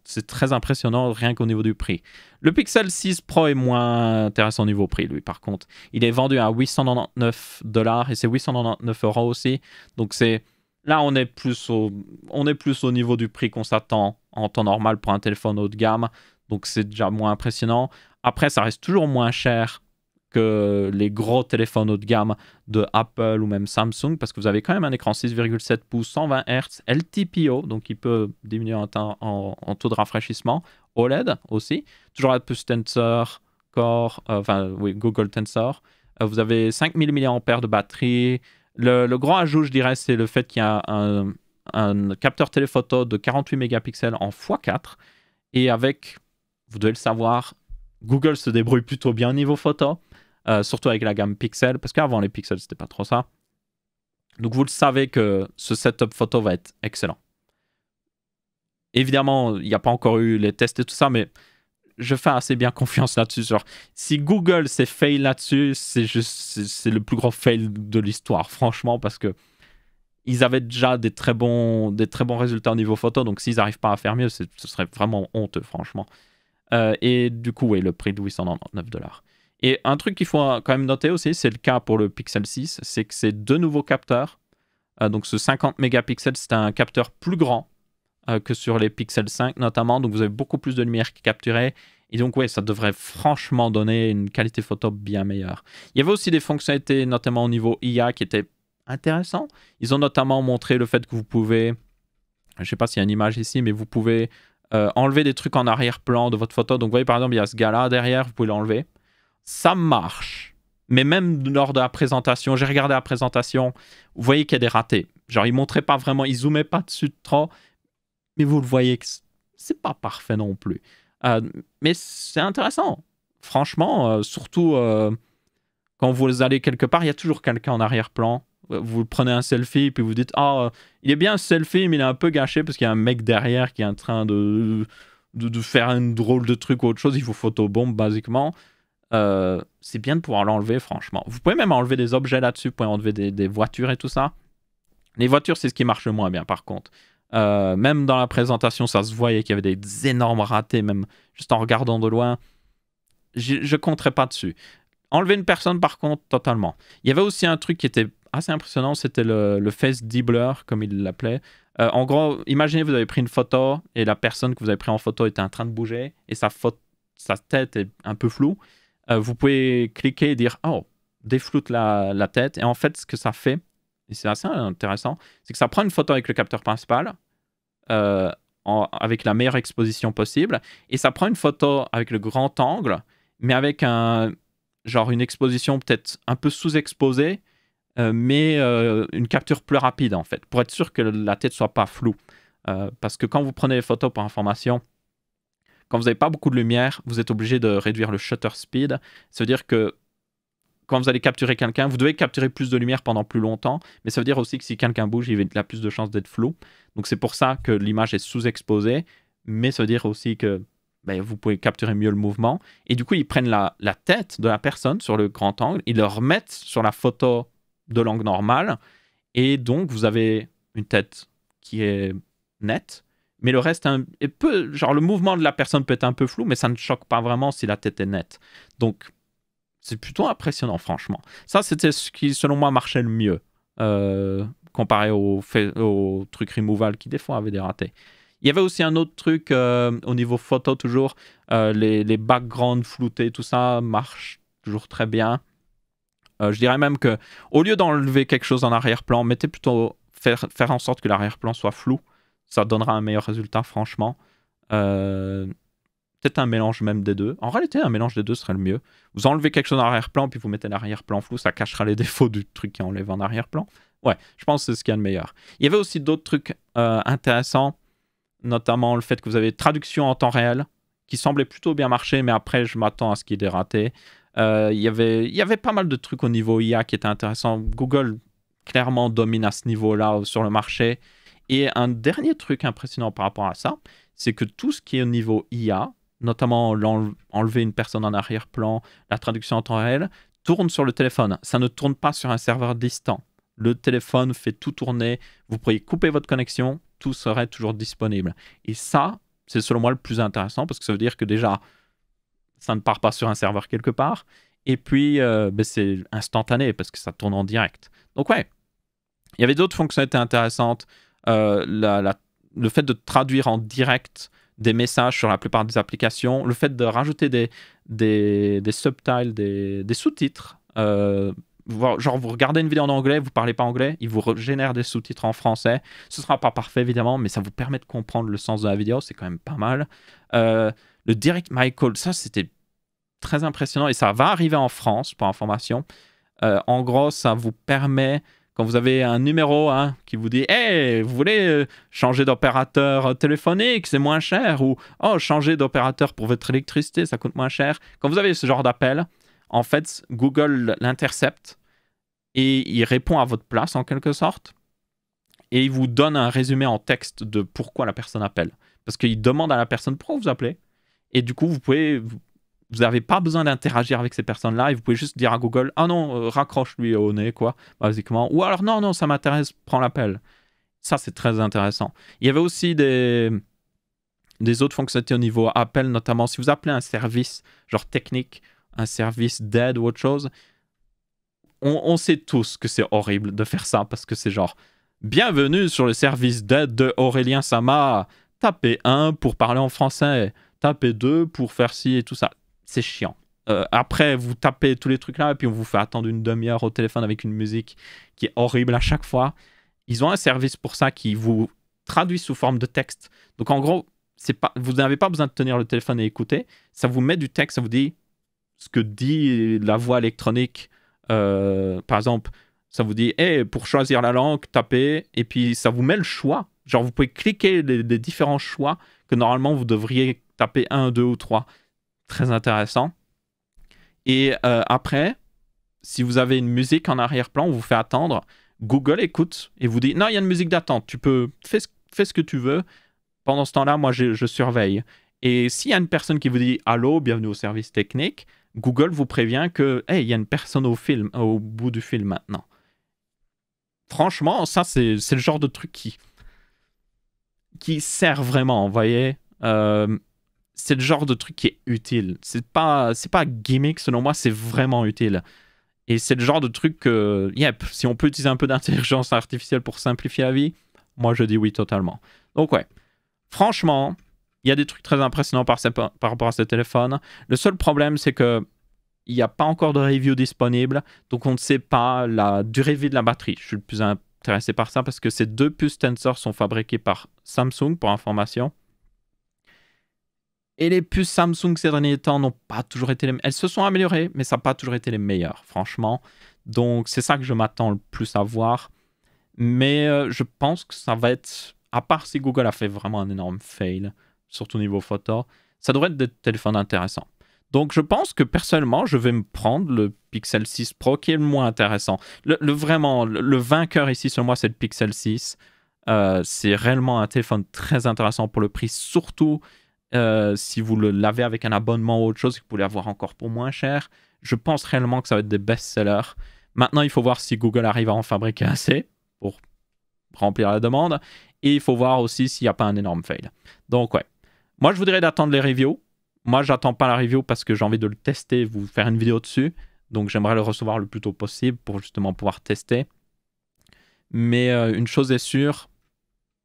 c'est très impressionnant rien qu'au niveau du prix. Le Pixel 6 Pro est moins intéressant au niveau prix, lui, par contre. Il est vendu à 899 dollars et c'est 899 euros aussi. Donc c'est là, on est, plus on est plus au niveau du prix qu'on s'attend en temps normal pour un téléphone haut de gamme. Donc c'est déjà moins impressionnant. Après, ça reste toujours moins cher que les gros téléphones haut de gamme de Apple ou même Samsung, parce que vous avez quand même un écran 6,7 pouces, 120 Hz, LTPO, donc il peut diminuer en, en, en taux de rafraîchissement, OLED aussi, toujours la puce Tensor, Core, euh, enfin oui, Google Tensor, euh, vous avez 5000 mAh de batterie, le, grand ajout, je dirais, c'est le fait qu'il y a un, un, capteur téléphoto de 48 mégapixels en x4, et avec, vous devez le savoir, Google se débrouille plutôt bien niveau photo euh, surtout avec la gamme Pixel, parce qu'avant les Pixels, c'était pas trop ça. Donc vous le savez que ce setup photo va être excellent. Évidemment, il n'y a pas encore eu les tests et tout ça, mais je fais assez bien <laughs> confiance là-dessus. si Google s'est fail là-dessus, c'est c'est le plus gros fail de l'histoire, franchement, parce que ils avaient déjà des très bons, des très bons résultats au niveau photo, donc s'ils n'arrivent pas à faire mieux, ce serait vraiment honteux, franchement. Euh, et du coup, oui, le prix de 899 dollars. Et un truc qu'il faut euh, quand même noter aussi, c'est le cas pour le Pixel 6, c'est que c'est deux nouveaux capteurs. Euh, donc ce 50 mégapixels, c'est un capteur plus grand euh, que sur les Pixel 5 notamment. Donc vous avez beaucoup plus de lumière qui est capturée. Et donc oui, ça devrait franchement donner une qualité photo bien meilleure. Il y avait aussi des fonctionnalités, notamment au niveau IA, qui étaient intéressantes. Ils ont notamment montré le fait que vous pouvez, je ne sais pas s'il y a une image ici, mais vous pouvez enlever des trucs en arrière-plan de votre photo. Donc vous voyez par exemple, il y a ce gars-là derrière, vous pouvez l'enlever ça marche. Mais même lors de la présentation, j'ai regardé la présentation, vous voyez qu'il y a des ratés. Genre, ils montraient pas vraiment, ils zoomaient pas dessus de trop, mais vous le voyez que c'est pas parfait non plus. Euh, mais c'est intéressant. Franchement, euh, surtout euh, quand vous allez quelque part, il y a toujours quelqu'un en arrière-plan. Vous prenez un selfie puis vous dites Ah, il est bien un selfie, mais il est un peu gâché parce qu'il y a un mec derrière qui est en train de, de, faire un drôle de truc ou autre chose. Il vous photobombe, basiquement. Euh, c'est bien de pouvoir l'enlever, franchement. Vous pouvez même enlever des objets là-dessus, vous pouvez enlever des, voitures et tout ça. Les voitures, c'est ce qui marche le moins bien, par contre. Euh, même dans la présentation, ça se voyait qu'il y avait des énormes ratés, même juste en regardant de loin. Je, ne compterais pas dessus. Enlever une personne, par contre, totalement. Il y avait aussi un truc qui était assez impressionnant, c'était le, face dibbler, comme il l'appelait. Euh, en gros, imaginez vous avez pris une photo et la personne que vous avez pris en photo était en train de bouger et sa, sa tête est un peu floue. Euh, vous pouvez cliquer et dire Oh, défloute la, tête. Et en fait, ce que ça fait, et c'est assez intéressant, c'est que ça prend une photo avec le capteur principal, euh, avec la meilleure exposition possible, et ça prend une photo avec le grand angle, mais avec un genre une exposition peut-être un peu sous-exposée, euh, mais une capture plus rapide en fait, pour être sûr que la tête soit pas floue. parce que quand vous prenez les photos pour information, quand vous n'avez pas beaucoup de lumière, vous êtes obligé de réduire le shutter speed. Ça veut dire que quand vous allez capturer quelqu'un, vous devez capturer plus de lumière pendant plus longtemps, mais ça veut dire aussi que si quelqu'un bouge, il a plus de chances d'être flou. Donc c'est pour ça que l'image est sous-exposée, mais ça veut dire aussi que ben, vous pouvez capturer mieux le mouvement. Et du coup, ils prennent la, la, tête de la personne sur le grand angle, ils le remettent sur la photo de l'angle normal, et donc vous avez une tête qui est nette, mais le reste, un, hein, peu, genre le mouvement de la personne peut être un peu flou, mais ça ne choque pas vraiment si la tête est nette. Donc, c'est plutôt impressionnant, franchement. Ça, c'était ce qui, selon moi, marchait le mieux, euh, comparé au, au, truc removal qui, des fois, avait des ratés. Il y avait aussi un autre truc euh, au niveau photo, toujours. Euh, les, les, backgrounds floutés, tout ça marche toujours très bien. je dirais même que, au lieu d'enlever quelque chose en arrière-plan, mettez plutôt faire, faire en sorte que l'arrière-plan soit flou ça donnera un meilleur résultat, franchement. Euh, peut-être un mélange même des deux. En réalité, un mélange des deux serait le mieux. Vous enlevez quelque chose en arrière-plan, puis vous mettez l'arrière-plan flou, ça cachera les <laughs> défauts du truc qui enlève en arrière-plan. Ouais, je pense que c'est ce qu'il y a de meilleur. Il y avait aussi d'autres trucs euh, intéressants, notamment le fait que vous avez traduction en temps réel, qui semblait plutôt bien marcher, mais après, je m'attends à ce qu'il ait raté. Euh, il y avait pas mal de trucs au niveau IA qui étaient intéressants. Google, clairement, domine à ce niveau-là sur le marché. Et un dernier truc impressionnant par rapport à ça, c'est que tout ce qui est au niveau IA, notamment enlever une personne en arrière-plan, la traduction en temps réel, tourne sur le téléphone. Ça ne tourne pas sur un serveur distant. Le téléphone fait tout tourner. Vous pourriez couper votre connexion, tout serait toujours disponible. Et ça, c'est selon moi le plus intéressant parce que ça veut dire que déjà, ça ne part pas sur un serveur quelque part. Et puis, euh, ben, c'est instantané parce que ça tourne en direct. Donc ouais, il y avait d'autres fonctionnalités intéressantes. Euh, la, le fait de traduire en direct des messages sur la plupart des applications, le fait de rajouter des, des, des subtitles, des, sous-titres. Euh, genre, vous regardez une vidéo en anglais, vous parlez pas anglais, il vous génère des sous-titres en français. Ce sera pas parfait, évidemment, mais ça vous permet de comprendre le sens de la vidéo, c'est quand même pas mal. Euh, le Direct Michael, ça, c'était très impressionnant et ça va arriver en France, pour information. en gros, ça vous permet quand vous avez un numéro hein, qui vous dit Hey, vous voulez euh, changer d'opérateur téléphonique, c'est moins cher, ou Oh, changer d'opérateur pour votre électricité, ça coûte moins cher. Quand vous avez ce genre d'appel, en fait, Google l'intercepte et il répond à votre place en quelque sorte. Et il vous donne un résumé en texte de pourquoi la personne appelle. Parce qu'il demande à la personne pourquoi vous appelez. Et du coup, vous pouvez, vous n'avez pas besoin d'interagir avec ces personnes-là et vous pouvez juste dire à Google ah non euh, raccroche lui au nez quoi basiquement ou alors non non ça m'intéresse prends l'appel ça c'est très intéressant il y avait aussi des des autres fonctionnalités au niveau appel notamment si vous appelez un service genre technique un service d'aide ou autre chose on, on sait tous que c'est horrible de faire ça parce que c'est genre bienvenue sur le service d'aide de Aurélien Sama tapez 1 pour parler en français tapez 2 pour faire ci et tout ça c'est chiant. Euh, après, vous tapez tous les trucs là, et puis on vous fait attendre une demi-heure au téléphone avec une musique qui est horrible à chaque fois. Ils ont un service pour ça qui vous traduit sous forme de texte. Donc en gros, c'est pas, vous n'avez pas besoin de tenir le téléphone et écouter. Ça vous met du texte, ça vous dit ce que dit la voix électronique. Euh, par exemple, ça vous dit, hey, pour choisir la langue, tapez, et puis ça vous met le choix. Genre, vous pouvez cliquer les, différents choix que normalement vous devriez taper un, 2 ou trois très intéressant. Et euh, après, si vous avez une musique en arrière-plan, on vous fait attendre. Google écoute et vous dit non, il y a une musique d'attente. Tu peux fais ce, que tu veux. Pendant ce temps-là, moi, je, surveille. Et s'il y a une personne qui vous dit allô, bienvenue au service technique, Google vous prévient que hey, il y a une personne au film, au bout du film maintenant. Franchement, ça c'est le genre de truc qui qui sert vraiment. Vous voyez, euh, c'est le genre de truc qui est utile. C'est pas, c'est pas gimmick, selon moi, c'est vraiment utile. Et c'est le genre de truc que, yep, si on peut utiliser un peu d'intelligence artificielle pour simplifier la vie, moi je dis oui totalement. Donc ouais, franchement, il y a des trucs très impressionnants par, par rapport à ce téléphone. Le seul problème, c'est que il n'y a pas encore de review disponible, donc on ne sait pas la durée de vie de la batterie. Je suis le plus intéressé par ça parce que ces deux puces Tensor sont fabriquées par Samsung, pour information. Et les puces Samsung ces derniers temps n'ont pas toujours été les Elles se sont améliorées, mais ça n'a pas toujours été les meilleures, franchement. Donc c'est ça que je m'attends le plus à voir. Mais euh, je pense que ça va être, à part si Google a fait vraiment un énorme fail, surtout niveau photo, ça devrait être des téléphones intéressants. Donc je pense que personnellement, je vais me prendre le Pixel 6 Pro qui est le moins intéressant. Le, vraiment, le, vainqueur ici sur moi, c'est le Pixel 6. Euh, c'est réellement un téléphone très intéressant pour le prix, surtout euh, si vous l'avez avec un abonnement ou autre chose, vous pouvez l'avoir encore pour moins cher. Je pense réellement que ça va être des best-sellers. Maintenant, il faut voir si Google arrive à en fabriquer assez pour remplir la demande. Et il faut voir aussi s'il n'y a pas un énorme fail. Donc, ouais. Moi, je voudrais d'attendre les reviews. Moi, j'attends pas la review parce que j'ai envie de le tester, vous faire une vidéo dessus. Donc, j'aimerais le recevoir le plus tôt possible pour justement pouvoir tester. Mais euh, une chose est sûre,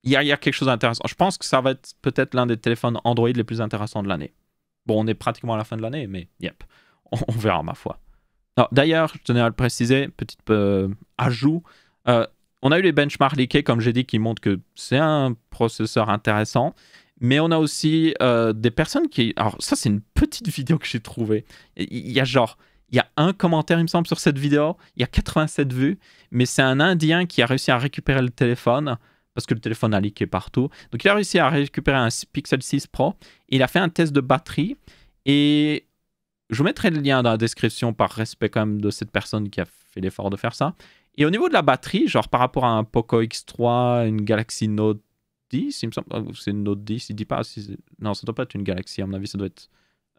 il y, a, quelque chose d'intéressant. Je pense que ça va être peut-être l'un des téléphones Android les plus intéressants de l'année. Bon, on est pratiquement à la fin de l'année, mais yep, on, verra ma foi. D'ailleurs, je tenais à le préciser, petit euh, ajout. Euh, on a eu les benchmarks leakés, comme j'ai dit, qui montrent que c'est un processeur intéressant. Mais on a aussi euh, des personnes qui... Alors ça, c'est une petite vidéo que j'ai trouvée. Il y a genre... Il y a un commentaire, il me semble, sur cette vidéo. Il y a 87 vues. Mais c'est un Indien qui a réussi à récupérer le téléphone parce que le téléphone a leaké partout. Donc il a réussi à récupérer un Pixel 6 Pro. Il a fait un test de batterie et je vous mettrai le lien dans la description par respect quand même de cette personne qui a fait l'effort de faire ça. Et au niveau de la batterie, genre par rapport à un Poco X3, une Galaxy Note 10, il me c'est une Note 10, il dit pas, si non ça doit pas être une Galaxy, à mon avis ça doit être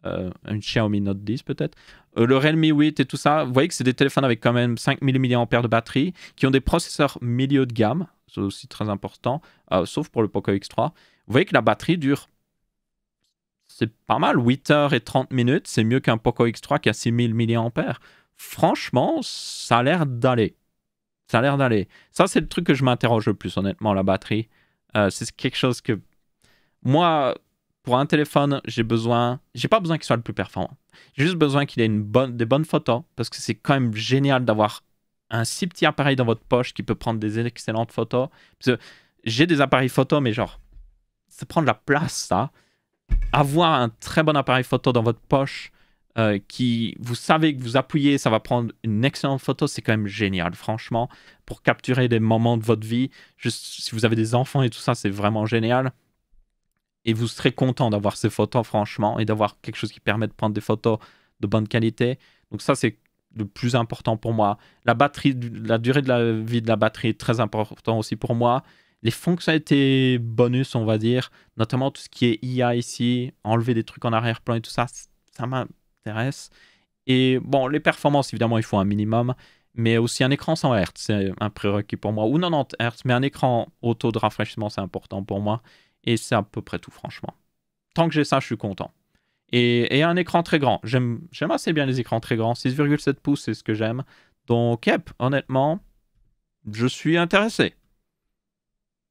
euh, une Xiaomi Note 10 peut-être, euh, le Realme 8 et tout ça, vous voyez que c'est des téléphones avec quand même 5000 mAh de batterie, qui ont des processeurs milieu de gamme, c'est aussi très important, euh, sauf pour le Poco X3. Vous voyez que la batterie dure, c'est pas mal, 8 heures et 30 minutes, c'est mieux qu'un Poco X3 qui a 6000 mAh. Franchement, ça a l'air d'aller. Ça a l'air d'aller. Ça, c'est le truc que je m'interroge le plus, honnêtement, la batterie. c'est quelque chose que moi, pour un téléphone, j'ai besoin, j'ai pas besoin qu'il soit le plus performant. J'ai juste besoin qu'il ait une bonne, des bonnes photos parce que c'est quand même génial d'avoir un si petit appareil dans votre poche qui peut prendre des excellentes photos. j'ai des appareils photo, mais genre, ça prend de la place, ça. Avoir un très bon appareil photo dans votre poche euh, qui, vous savez que vous appuyez, ça va prendre une excellente photo, c'est quand même génial, franchement, pour capturer des moments de votre vie. si vous avez des enfants et tout ça, c'est vraiment génial et vous serez content d'avoir ces photos, franchement, et d'avoir quelque chose qui permet de prendre des photos de bonne qualité. Donc ça, c'est le plus important pour moi. La batterie, la durée de la vie de la batterie est très important aussi pour moi. Les fonctionnalités bonus, on va dire, notamment tout ce qui est IA ici, enlever des trucs en arrière-plan et tout ça, ça m'intéresse. Et bon, les performances, évidemment, il faut un minimum, mais aussi un écran 100 Hz, c'est un prérequis pour moi, ou 90 Hz, mais un écran taux de rafraîchissement, c'est important pour moi. Et c'est à peu près tout, franchement. Tant que j'ai ça, je suis content. Et, et un écran très grand. J'aime assez bien les écrans très grands. 6,7 pouces, c'est ce que j'aime. Donc, honnêtement, je suis intéressé.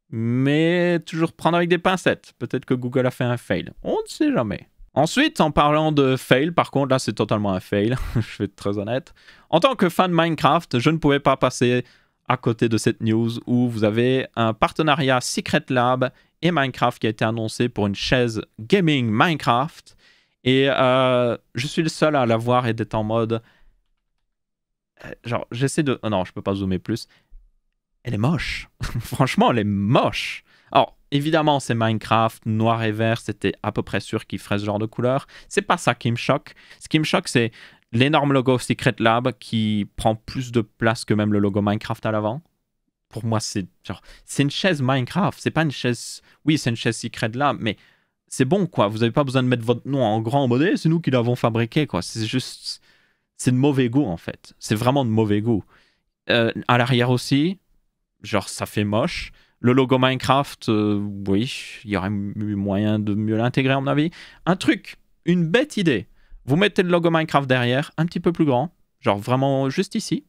Mais toujours prendre avec des pincettes. Peut-être que Google a fait un fail. On ne sait jamais. Ensuite, en parlant de fail, par contre, là c'est totalement un fail, <laughs> je vais être très honnête. En tant que fan de Minecraft, je ne pouvais pas passer à côté de cette news où vous avez un partenariat Secret Lab et Minecraft qui a été annoncé pour une chaise gaming Minecraft. Et euh, je suis le seul à la voir et d'être en mode. Euh, genre, j'essaie de. Oh non, je peux pas zoomer plus. Elle est moche. <laughs> Franchement, elle est moche. Alors, évidemment, c'est Minecraft, noir et vert, c'était à peu près sûr qu'il ferait ce genre de couleur. C'est pas ça qui me choque. Ce qui me choque, c'est l'énorme logo Secret Lab qui prend plus de place que même le logo Minecraft à l'avant. Pour moi, c'est genre, c'est une chaise Minecraft, c'est pas une chaise. Oui, c'est une chaise Secret Lab, mais c'est bon quoi. Vous avez pas besoin de mettre votre nom en grand en mode eh, c'est nous qui l'avons fabriqué quoi. C'est juste, c'est de mauvais goût en fait. C'est vraiment de mauvais goût. Euh, à l'arrière aussi, genre ça fait moche. Le logo Minecraft, euh, oui, il y aurait eu moyen de mieux l'intégrer à mon avis. Un truc, une bête idée vous mettez le logo Minecraft derrière, un petit peu plus grand, genre vraiment juste ici.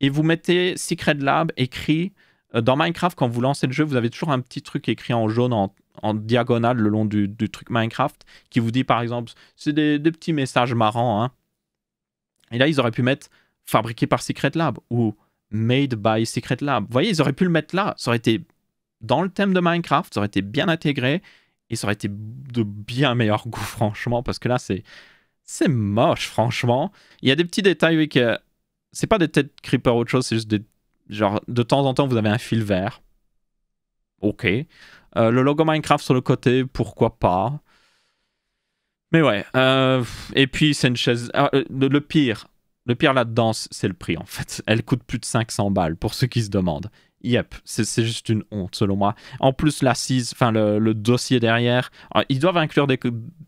Et vous mettez Secret Lab écrit. Euh, dans Minecraft, quand vous lancez le jeu, vous avez toujours un petit truc écrit en jaune en, diagonale le long du, truc Minecraft qui vous dit par exemple, c'est des, petits messages marrants. Hein. Et là, ils auraient pu mettre fabriqué par Secret Lab ou made by Secret Lab. Vous voyez, ils auraient pu le mettre là. Ça aurait été dans le thème de Minecraft, ça aurait été bien intégré et ça aurait été de bien meilleur goût, <laughs> franchement, parce que là, c'est c'est moche, franchement. Il y a des petits détails, oui, que c'est pas des têtes creeper ou autre chose, c'est juste des. Genre, de temps en temps, vous avez un fil vert. Ok. Euh, le logo Minecraft sur le côté, pourquoi pas. Mais ouais. Euh, et puis, c'est une chaise. Ah, euh, le, pire, le pire là-dedans, c'est le prix en fait. Elle coûte plus de 500 balles pour ceux qui se demandent. Yep, c'est juste une honte selon moi. En plus, l'assise, enfin le, dossier derrière, ils doivent inclure des,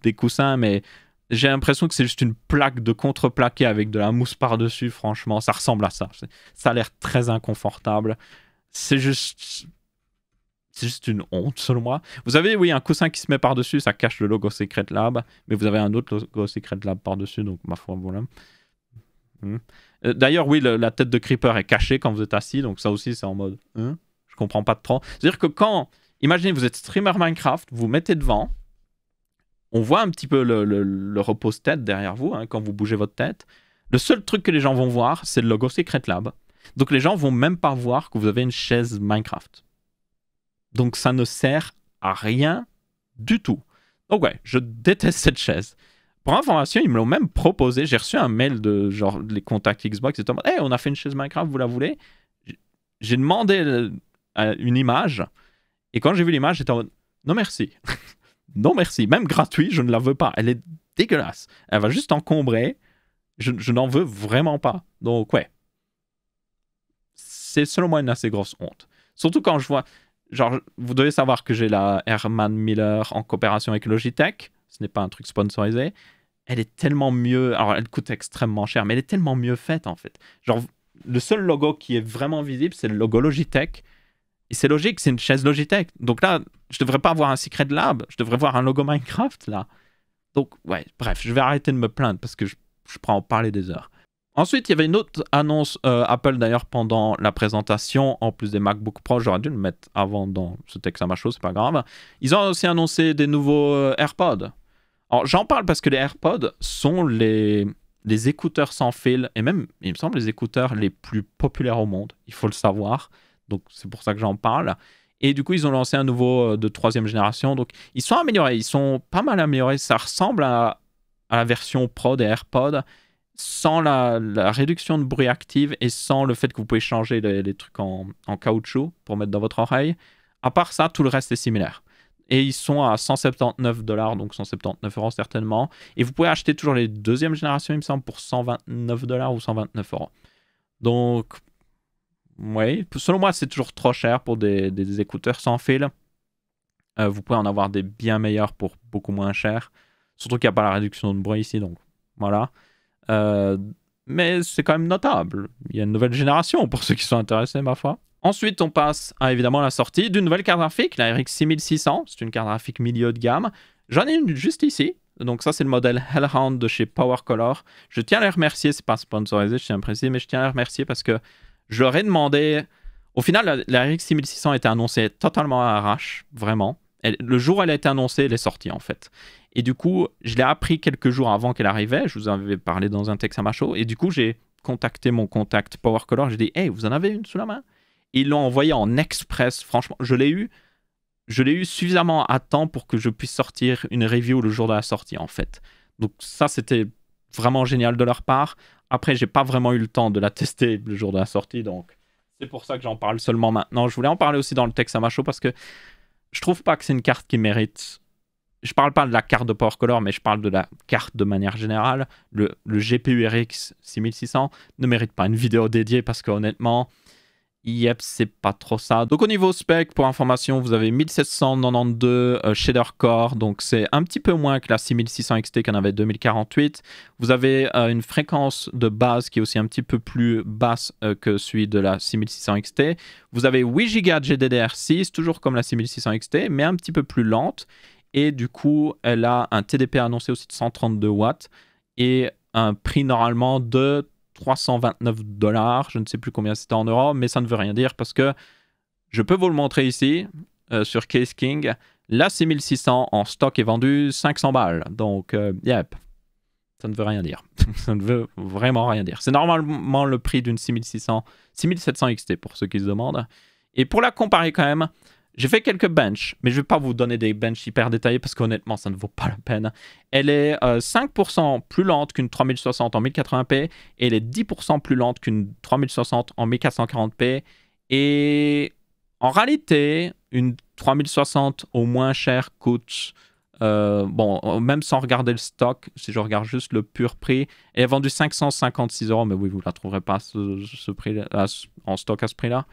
des coussins, mais j'ai l'impression que c'est juste une plaque de contreplaqué avec de la mousse par-dessus, franchement. Ça ressemble à ça. Ça a l'air très inconfortable. C'est juste. C'est juste une honte, selon moi. Vous avez, oui, un coussin qui se met par-dessus, ça cache le logo Secret Lab, mais vous avez un autre logo Secret Lab par-dessus, donc ma foi, voilà. Hmm. Euh, d'ailleurs, oui, la tête de Creeper est cachée quand vous êtes assis, donc ça aussi, c'est en mode. Hein, je comprends pas de trop. C'est-à-dire que quand. Imaginez, vous êtes streamer Minecraft, vous mettez devant, on voit un petit peu le, repose-tête derrière vous hein, quand vous bougez votre tête. Le seul truc que les gens vont voir, c'est le logo Secret Lab. Donc les gens vont même pas voir que vous avez une chaise Minecraft. Donc ça ne sert à rien du tout. Donc ouais, je déteste cette chaise. Pour information, ils me l'ont même proposé. J'ai reçu un mail de genre les contacts Xbox. étaient en mode, hey, on a fait une chaise Minecraft, vous la voulez J'ai demandé euh, une image. Et quand j'ai vu l'image, j'étais en mode, non merci. <laughs> non merci, même gratuit, je ne la veux pas. Elle est dégueulasse. Elle va juste encombrer. Je, n'en veux vraiment pas. Donc ouais, c'est selon moi une assez grosse honte. Surtout quand je vois, genre, vous devez savoir que j'ai la Herman Miller en coopération avec Logitech. Ce n'est pas un truc sponsorisé. Elle est tellement mieux. Alors, elle coûte extrêmement cher, mais elle est tellement mieux faite en fait. Genre, le seul logo qui est vraiment visible, c'est le logo Logitech. Et c'est logique, c'est une chaise Logitech. Donc là, je devrais pas avoir un secret de lab, je devrais voir un logo Minecraft là. Donc, ouais, bref, je vais arrêter de me plaindre parce que je, prends pourrais en parler des heures. Ensuite, il y avait une autre annonce euh, Apple d'ailleurs pendant la présentation, en plus des MacBook Pro, j'aurais dû le mettre avant dans ce texte à ma chose, c'est pas grave. Ils ont aussi annoncé des nouveaux euh, AirPods. Alors, j'en parle parce que les AirPods sont les, les écouteurs sans fil, et même, il me semble, les écouteurs les plus populaires au monde, il faut le savoir. Donc, c'est pour ça que j'en parle. Et du coup, ils ont lancé un nouveau euh, de troisième génération. Donc, ils sont améliorés. Ils sont pas mal améliorés. Ça ressemble à, la version Pro des AirPods sans la, réduction de bruit active et sans le fait que vous pouvez changer les, trucs en, caoutchouc pour mettre dans votre oreille. À part ça, tout le reste est similaire. Et ils sont à 179 dollars, donc 179 euros certainement. Et vous pouvez acheter toujours les deuxième génération, il me semble, pour 129 dollars ou 129 euros. Donc oui, selon moi, c'est toujours trop cher pour des, des, écouteurs sans fil. Euh, vous pouvez en avoir des bien meilleurs pour beaucoup moins cher. Surtout qu'il n'y a pas la réduction de bruit ici, donc voilà. Euh, mais c'est quand même notable. Il y a une nouvelle génération pour ceux qui sont intéressés, ma foi. Ensuite, on passe à évidemment la sortie d'une nouvelle carte graphique, la RX 6600. C'est une carte graphique milieu de gamme. J'en ai une juste ici. Donc ça, c'est le modèle Hellhound de chez PowerColor. Je tiens à les remercier, c'est pas sponsorisé, je tiens à préciser, mais je tiens à les remercier parce que je leur ai demandé. Au final, la, RX 6600 a été annoncée totalement à arrache, vraiment. le jour où elle a été annoncée, elle est sortie en fait. Et du coup, je l'ai appris quelques jours avant qu'elle arrivait. Je vous en avais parlé dans un texte à Macho. Et du coup, j'ai contacté mon contact PowerColor. J'ai dit Hey, vous en avez une sous la main Ils l'ont envoyée en express. Franchement, je l'ai eu. Je l'ai eu suffisamment à temps pour que je puisse sortir une review le jour de la sortie, en fait. Donc, ça, c'était vraiment génial de leur part. Après, j'ai pas vraiment eu le temps de la tester le jour de la sortie, donc c'est pour ça que j'en parle seulement maintenant. Je voulais en parler aussi dans le texte à macho parce que je trouve pas que c'est une carte qui mérite. Je parle pas de la carte de Power Color, mais je parle de la carte de manière générale. Le, le GPU RX 6600 ne mérite pas une vidéo dédiée parce que honnêtement, Yep, c'est pas trop ça. Donc au niveau spec, pour information, vous avez 1792 euh, shader core, donc c'est un petit peu moins que la 6600 XT qu'on avait 2048. Vous avez euh, une fréquence de base qui est aussi un petit peu plus basse euh, que celui de la 6600 XT. Vous avez 8 Go de GDDR6, toujours comme la 6600 XT, mais un petit peu plus lente. Et du coup, elle a un TDP annoncé aussi de 132 watts et un prix normalement de 329 dollars, je ne sais plus combien c'était en euros, mais ça ne veut rien dire parce que je peux vous le montrer ici euh, sur Case King. La 6600 en stock est vendue 500 balles. Donc, euh, yep, ça ne veut rien dire. <laughs> ça ne veut vraiment rien dire. C'est normalement le prix d'une 6600, 6700 XT pour ceux qui se demandent. Et pour la comparer quand même, j'ai fait quelques benches, mais je ne vais pas vous donner des benches hyper détaillés parce qu'honnêtement, ça ne vaut pas la peine. Elle est 5% euh, plus lente qu'une 3060 en 1080p et elle est 10% plus lente qu'une 3060 en 1440p. Et en réalité, une 3060 au moins chère coûte, euh, bon, même sans regarder le stock, si je regarde juste le pur prix, elle est vendue 556 euros, mais oui, vous ne la trouverez pas prix, en stock à ce prix-là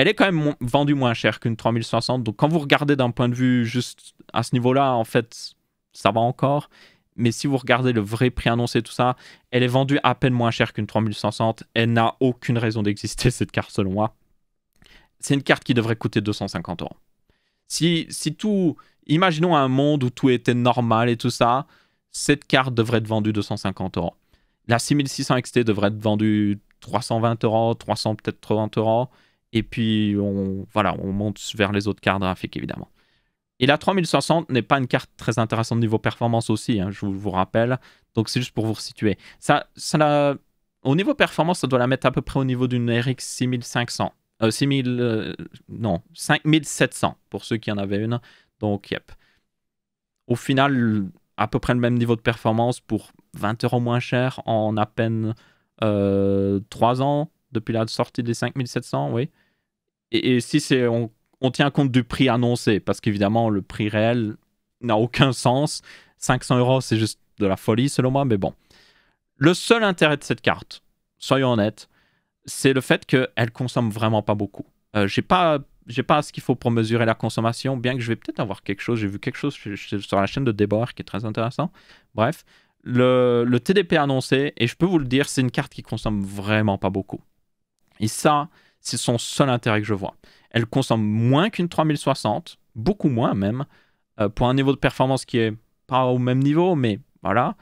elle est quand même vendue moins cher qu'une 3060. Donc quand vous regardez d'un point de vue juste à ce niveau-là, en fait, ça va encore. Mais si vous regardez le vrai prix annoncé, tout ça, elle est vendue à peine moins cher qu'une 3060. Elle n'a aucune raison d'exister, <laughs> cette carte, selon moi. C'est une carte qui devrait coûter 250 euros. Si, si tout. Imaginons un monde où tout était normal et tout ça, cette carte devrait être vendue 250 euros. La 6600 XT devrait être vendue 320 euros, 300 peut-être 30 euros. Et puis, on, voilà, on monte vers les autres cartes graphiques, évidemment. Et la 3060 n'est pas une carte très intéressante niveau performance aussi, hein, je vous rappelle. Donc, c'est juste pour vous situer. Ça, ça Au niveau performance, ça doit la mettre à peu près au niveau d'une RX 6500. Euh, 6000, euh, non, 5700 pour ceux qui en avaient une. Donc, yep. Au final, à peu près le même niveau de performance pour 20 euros moins cher en à peine euh, 3 ans depuis la sortie des 5700, oui. Et, si c'est on, tient compte du prix annoncé, parce qu'évidemment le prix réel n'a aucun sens. 500 euros, c'est juste de la folie selon moi, mais bon. Le seul intérêt de cette carte, soyons honnêtes, c'est le fait qu'elle consomme vraiment pas beaucoup. Euh, j'ai pas j'ai pas ce qu'il faut pour mesurer la consommation, bien que je vais peut-être avoir quelque chose. J'ai vu quelque chose sur la chaîne de Débord, qui est très intéressant. Bref, le, le, TDP annoncé, et je peux vous le dire, c'est une carte qui consomme vraiment pas beaucoup. Et ça, c'est son seul intérêt que je vois. Elle consomme moins qu'une 3060, beaucoup moins même, euh, pour un niveau de performance qui est pas au même niveau, mais voilà.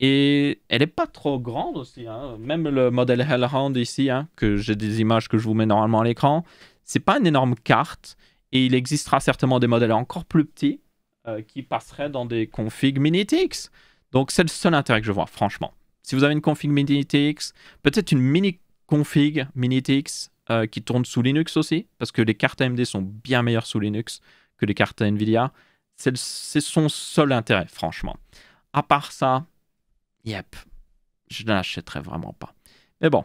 Et elle n'est pas trop grande aussi. Hein. Même le modèle Hellhound ici, hein, que j'ai des images que je vous mets normalement à l'écran, c'est pas une énorme carte. Et il existera certainement des modèles encore plus petits euh, qui passeraient dans des configs Minitix. Donc c'est le seul intérêt que je vois, franchement. Si vous avez une config Minitix, peut-être une mini config Minitix, euh, qui tourne sous Linux aussi, parce que les cartes AMD sont bien meilleures sous Linux que les cartes Nvidia. C'est son seul intérêt, franchement. À part ça, yep, je ne l'achèterai vraiment pas. Mais bon,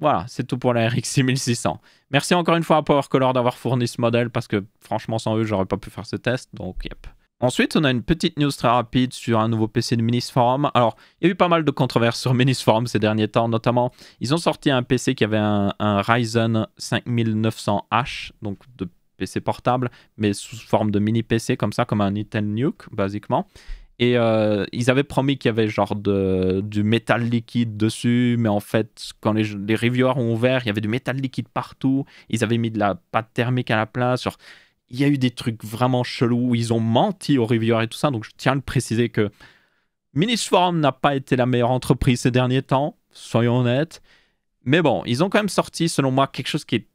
voilà, c'est tout pour la RX 6600. Merci encore une fois à PowerColor d'avoir fourni ce modèle, parce que franchement, sans eux, j'aurais pas pu faire ce test, donc yep. Ensuite, on a une petite news très rapide sur un nouveau PC de Minis Forum. Alors, il y a eu pas mal de controverses sur Minis Forum ces derniers temps, notamment, ils ont sorti un PC qui avait un, Ryzen 5900H, donc de PC portable, mais sous forme de mini PC, comme ça, comme un Intel Nuke, basiquement. Et euh, ils avaient promis qu'il y avait genre de, du métal liquide dessus, mais en fait, quand les, les reviewers ont ouvert, il y avait du métal liquide partout. Ils avaient mis de la pâte thermique à la place. Genre, il y a eu des trucs vraiment chelous où ils ont menti aux reviewers et tout ça. Donc je tiens à le préciser que mini n'a pas été la meilleure entreprise ces derniers temps, soyons honnêtes. Mais bon, ils ont quand même sorti, selon moi, quelque chose qui est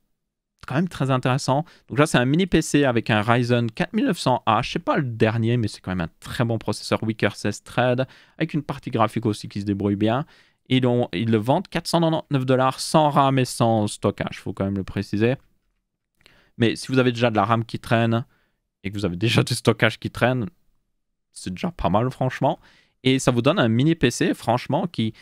quand même très intéressant. Donc là, c'est un mini PC avec un Ryzen 4900A. Je sais pas le dernier, mais c'est quand même un très bon processeur Wicker 16 thread, avec une partie graphique aussi qui se débrouille bien. Ils, ils le vendent 499 dollars sans RAM et sans stockage, il faut quand même le préciser. Mais si vous avez déjà de la RAM qui traîne et que vous avez déjà du stockage qui traîne, c'est déjà pas mal, franchement. Et ça vous donne un mini PC, franchement, qui.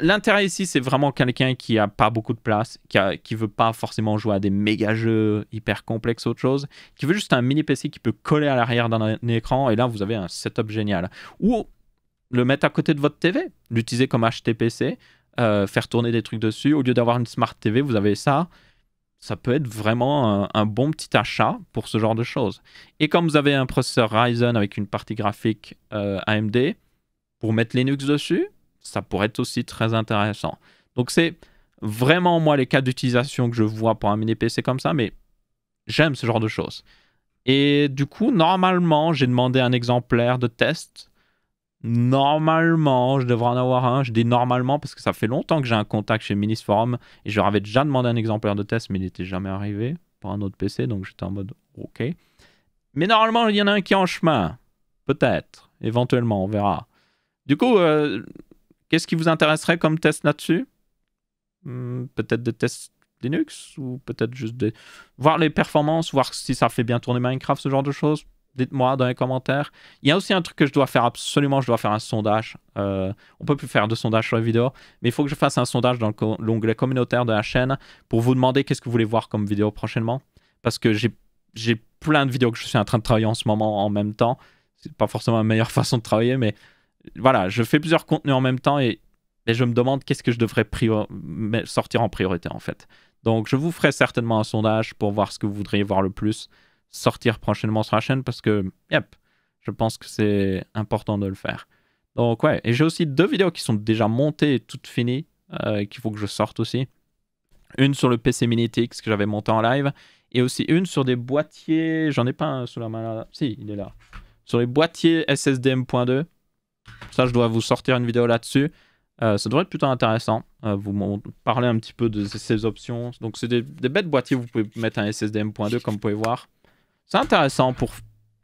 L'intérêt ici, c'est vraiment quelqu'un qui a pas beaucoup de place, qui, a, veut pas forcément jouer à des méga jeux hyper complexes, ou autre chose, qui veut juste un mini PC qui peut coller à l'arrière d'un écran, et là, vous avez un setup génial. Ou le mettre à côté de votre TV, l'utiliser comme HTPC, euh, faire tourner des trucs dessus. Au lieu d'avoir une Smart TV, vous avez ça ça peut être vraiment un, bon petit achat pour ce genre de choses. Et comme vous avez un processeur Ryzen avec une partie graphique euh, AMD, pour mettre Linux dessus, ça pourrait être aussi très intéressant. Donc c'est vraiment moi les cas d'utilisation que je vois pour un mini PC comme ça, mais j'aime ce genre de choses. Et du coup, normalement, j'ai demandé un exemplaire de test normalement, je devrais en avoir un. Je dis normalement parce que ça fait longtemps que j'ai un contact chez Minis Forum et je leur avais déjà demandé un exemplaire de test, mais il n'était jamais arrivé pour un autre PC, donc j'étais en mode OK. Mais normalement, il y en a un qui est en chemin. Peut-être, éventuellement, on verra. Du coup, euh, qu'est-ce qui vous intéresserait comme test là-dessus hmm, Peut-être des tests Linux ou peut-être juste des... voir les performances, voir si ça fait bien tourner Minecraft, ce genre de choses. Dites-moi dans les commentaires. Il y a aussi un truc que je dois faire absolument, je dois faire un sondage. On euh, on peut plus faire de sondage sur la vidéo, mais il faut que je fasse un sondage dans l'onglet communautaire de la chaîne pour vous demander qu'est-ce que vous voulez voir comme vidéo prochainement. Parce que j'ai plein de vidéos que je suis en train de travailler en ce moment en même temps. C'est pas forcément la meilleure <laughs> façon de travailler, mais voilà, je fais plusieurs contenus en même temps et je me demande qu'est-ce que je devrais sortir en priorité en fait. Donc je vous ferai certainement un sondage pour voir ce que vous voudriez voir le plus sortir prochainement sur la chaîne parce que, yep, je pense que c'est important de le faire. Donc ouais, et j'ai aussi deux vidéos qui sont déjà montées et toutes finies, euh, qu'il faut que je sorte aussi. Une sur le PC Minitix que j'avais monté en live, et aussi une sur des boîtiers, j'en ai pas un sous la main là, si, il est là. Sur les boîtiers SSD M.2, ça je dois vous sortir une vidéo là-dessus. Euh, ça devrait être plutôt intéressant. Euh, vous vous parler un petit peu de ces options. Donc c'est des, bêtes boîtiers, vous pouvez mettre un SSD M.2 comme vous pouvez voir. C'est intéressant pour,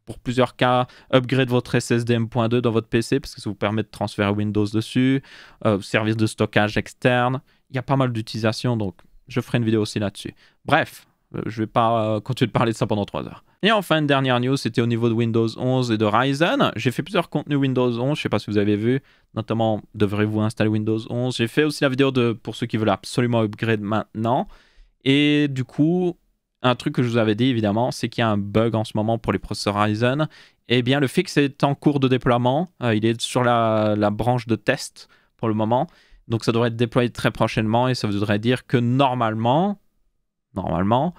pour plusieurs cas. Upgrade votre SSD M.2 dans votre PC parce que ça vous permet de transférer Windows dessus. Euh, service de stockage externe. Il y a pas mal d'utilisations donc je ferai une vidéo aussi là-dessus. Bref, euh, je vais pas euh, continuer de parler de ça pendant 3 heures. Et enfin, une dernière news, c'était au niveau de Windows 11 et de Ryzen. J'ai fait plusieurs contenus Windows 11, je ne sais pas si vous avez vu, notamment devrez-vous installer Windows 11. J'ai fait aussi la vidéo de pour ceux qui veulent absolument upgrade maintenant. Et du coup, un truc que je vous avais dit évidemment, c'est qu'il y a un bug en ce moment pour les processeurs Ryzen. Eh bien, le fixe est en cours de déploiement. Euh, il est sur la, branche de test pour le moment. Donc, ça devrait être déployé très prochainement et ça voudrait dire que normalement, normalement,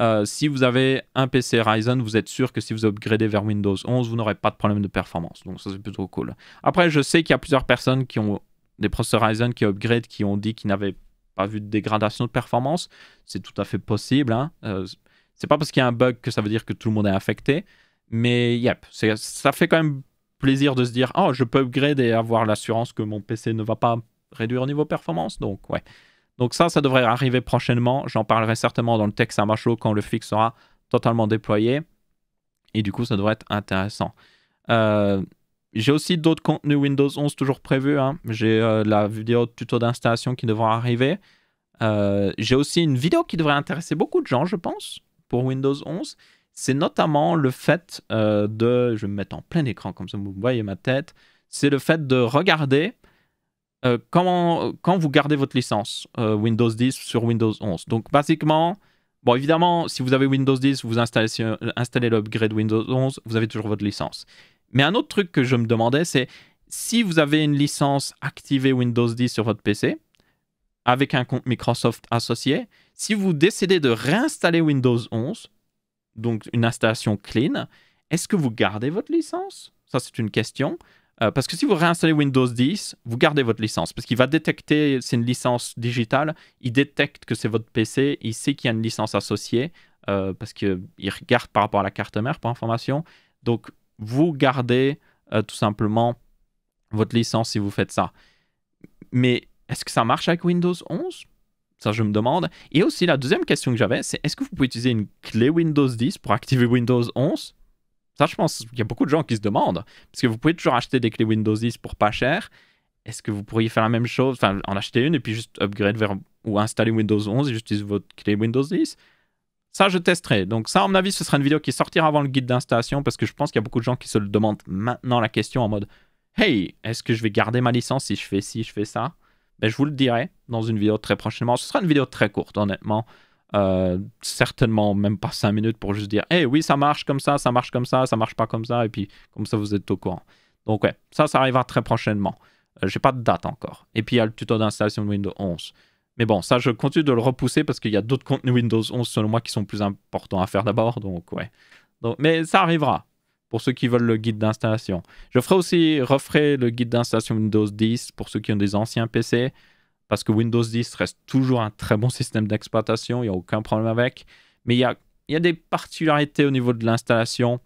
euh, si vous avez un PC Ryzen, vous êtes sûr que si vous upgradez vers Windows 11, vous n'aurez pas de problème de performance. Donc, ça, c'est plutôt cool. Après, je sais qu'il y a plusieurs personnes qui ont des processeurs Ryzen qui upgrade, qui ont dit qu'ils n'avaient pas vu de dégradation de performance. C'est tout à fait possible. Hein. Euh, c'est pas parce qu'il y a un bug que ça veut dire que tout le monde est affecté. Mais yep, ça fait quand même plaisir de se dire oh je peux upgrade et avoir l'assurance que mon PC ne va pas réduire au niveau performance. Donc ouais. Donc ça, ça devrait arriver prochainement. J'en parlerai certainement dans le texte à macho quand le fix sera totalement déployé. Et du coup, ça devrait être intéressant. Euh, j'ai aussi d'autres contenus Windows 11 toujours prévus. Hein. J'ai euh, la vidéo tuto d'installation qui devrait arriver. Euh, j'ai aussi une vidéo qui devrait intéresser beaucoup de gens, je pense, pour Windows 11. C'est notamment le fait euh, de... Je vais me mettre en plein écran comme ça, vous voyez ma tête. C'est le fait de regarder comment, quand vous gardez votre licence Windows 10 sur Windows 11. Donc, basiquement, Bon, évidemment, si vous avez Windows 10, vous installez, installez l'upgrade Windows 11, vous avez toujours votre licence. Mais un autre truc que je me demandais, c'est si vous avez une licence activée Windows 10 sur votre PC, avec un compte Microsoft associé, si vous décidez de réinstaller Windows 11, donc une installation clean, est-ce que vous gardez votre licence Ça, c'est une question. Euh, parce que si vous réinstallez Windows 10, vous gardez votre licence. Parce qu'il va détecter, c'est une licence digitale, il détecte que c'est votre PC, il sait qu'il y a une licence associée, euh, parce qu'il regarde par rapport à la carte mère, pour information. Donc, vous gardez euh, tout simplement votre licence si vous faites ça. Mais est-ce que ça marche avec Windows 11 Ça, je me demande. Et aussi, la deuxième question que j'avais, c'est est-ce que vous pouvez utiliser une clé Windows 10 pour activer Windows 11 Ça, je pense qu'il y a beaucoup de gens qui se demandent. Parce que vous pouvez toujours acheter des clés Windows 10 pour pas cher. Est-ce que vous pourriez faire la même chose Enfin, en acheter une et puis juste upgrade vers ou installer Windows 11 et juste utiliser votre clé Windows 10 ça, je testerai. Donc ça, à mon avis, ce sera une vidéo qui sortira avant le guide d'installation parce que je pense qu'il y a beaucoup de gens qui se le demandent maintenant la question en mode Hey, est-ce que je vais garder ma licence si je fais ci, je fais ça ben, Je vous le dirai dans une vidéo très prochainement. Ce sera une vidéo très courte, honnêtement. Euh, certainement même pas 5 minutes pour juste dire Hey, oui, ça marche comme ça, ça marche comme ça, ça marche pas comme ça, et puis comme ça, vous êtes au courant. Donc ouais, ça, ça arrivera très prochainement. Euh, j'ai pas de date encore. Et puis il y a le tuto d'installation de Windows 11. Mais bon, ça, je continue de le repousser parce qu'il y a d'autres contenus Windows 11, selon moi, qui sont plus importants à faire d'abord. Donc, ouais. mais ça arrivera pour ceux qui veulent le guide d'installation. Je ferai aussi, refaire le guide d'installation Windows 10 pour ceux qui ont des anciens PC, parce que Windows 10 reste toujours un très bon système d'exploitation, il n'y a aucun problème avec. Mais il y a, des particularités au niveau de l'installation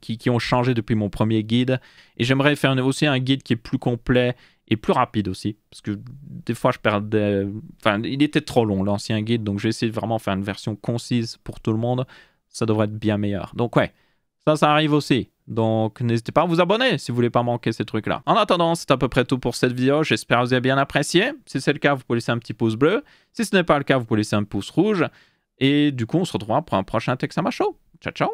qui, qui, ont changé depuis mon premier guide. Et j'aimerais faire aussi un guide qui est plus complet et plus rapide aussi. Parce que des fois, je perdais. Enfin, il était trop long, l'ancien guide. Donc, j'ai essayé de vraiment faire une version concise pour tout le monde. Ça devrait être bien meilleur. Donc, ouais, ça, ça arrive aussi. Donc, n'hésitez pas à vous abonner si vous voulez pas manquer ces trucs-là. En attendant, c'est à peu près tout pour cette vidéo. J'espère que vous avez bien apprécié. Si c'est le cas, vous pouvez laisser un petit pouce bleu. Si ce n'est pas le cas, vous pouvez laisser un pouce rouge. Et du coup, on se retrouvera pour un prochain Texama Show. Ciao, ciao